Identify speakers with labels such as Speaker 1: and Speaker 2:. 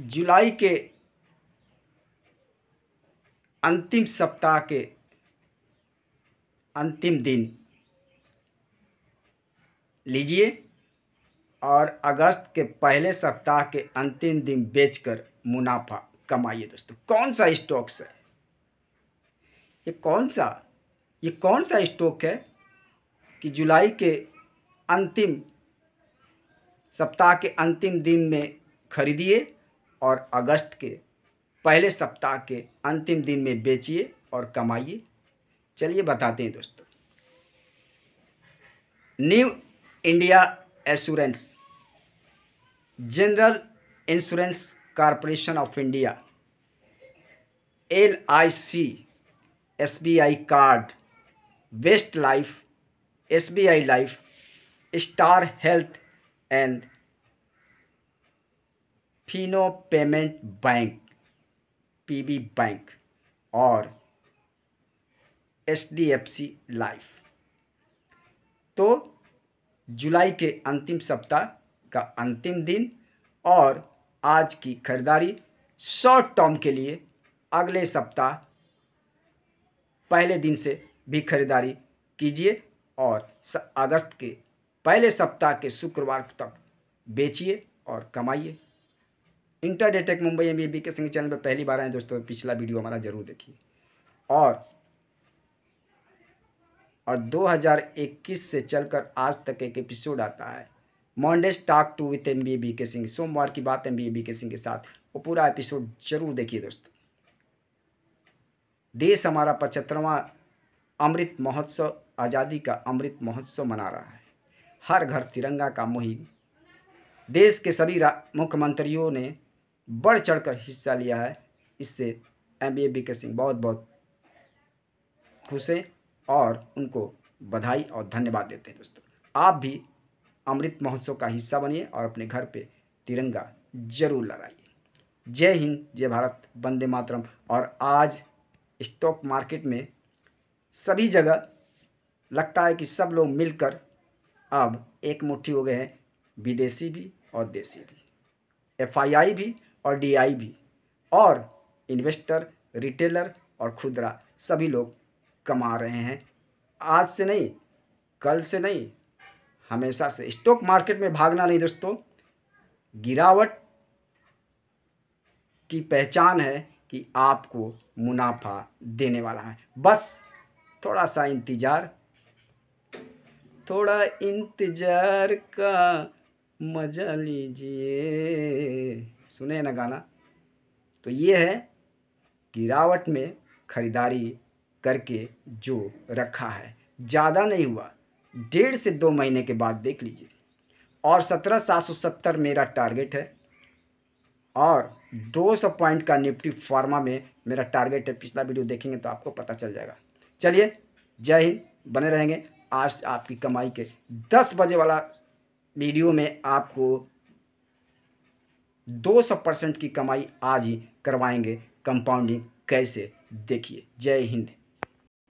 Speaker 1: जुलाई के अंतिम सप्ताह के अंतिम दिन लीजिए और अगस्त के पहले सप्ताह के अंतिम दिन बेचकर मुनाफा कमाइए दोस्तों कौन सा स्टॉक्स है ये कौन सा ये कौन सा स्टॉक है कि जुलाई के अंतिम सप्ताह के अंतिम दिन में खरीदिए और अगस्त के पहले सप्ताह के अंतिम दिन में बेचिए और कमाइए चलिए बताते हैं दोस्तों New India Assurance General Insurance Corporation of India L I C S B I Card best life S B I Life Star Health and Fino Payment Bank PB Bank और H D F C Life तो जुलाई के अंतिम सप्ताह का अंतिम दिन और आज की खरीदारी शॉर्ट टर्म के लिए अगले सप्ताह पहले दिन से भी खरीदारी कीजिए और अगस्त के पहले सप्ताह के शुक्रवार तक बेचिए और कमाइए इंटर डेटेक मुंबई एम बी के संग चैनल पर पहली बार आए दोस्तों पिछला वीडियो हमारा जरूर देखिए और और 2021 से चलकर आज तक एक एपिसोड आता है Monday stock two with M B K Singh सोमवार की बात एम बी के सिंह के साथ वो पूरा एपिसोड जरूर देखिए दोस्तों देश हमारा पचहत्तरवा अमृत महोत्सव आज़ादी का अमृत महोत्सव मना रहा है हर घर तिरंगा का मुहिम देश के सभी मुख्यमंत्रियों ने बढ़ चढ़कर हिस्सा लिया है इससे M B A B K Singh बहुत बहुत खुश हैं और उनको बधाई और धन्यवाद देते हैं दोस्तों आप भी अमृत महोत्सव का हिस्सा बनिए और अपने घर पे तिरंगा जरूर लगाइए जय हिंद जय भारत वंदे मातरम और आज स्टॉक मार्केट में सभी जगह लगता है कि सब लोग मिलकर अब एक मुट्ठी हो गए हैं विदेशी भी और देसी भी एफआईआई भी और डीआई भी और इन्वेस्टर रिटेलर और खुदरा सभी लोग कमा रहे हैं आज से नहीं कल से नहीं हमेशा से स्टॉक मार्केट में भागना नहीं दोस्तों गिरावट की पहचान है कि आपको मुनाफा देने वाला है बस थोड़ा सा इंतज़ार थोड़ा इंतज़ार का मज़ा लीजिए सुने ना गाना तो ये है गिरावट में ख़रीदारी करके जो रखा है ज़्यादा नहीं हुआ डेढ़ से दो महीने के बाद देख लीजिए और सत्रह सात सौ सत्तर मेरा टारगेट है और दो सौ पॉइंट का निफ्टी फार्मा में मेरा टारगेट है पिछला वीडियो देखेंगे तो आपको पता चल जाएगा चलिए जय हिंद बने रहेंगे आज आपकी कमाई के दस बजे वाला वीडियो में आपको 200 परसेंट की कमाई आज ही करवाएंगे कंपाउंडिंग कैसे देखिए जय हिंद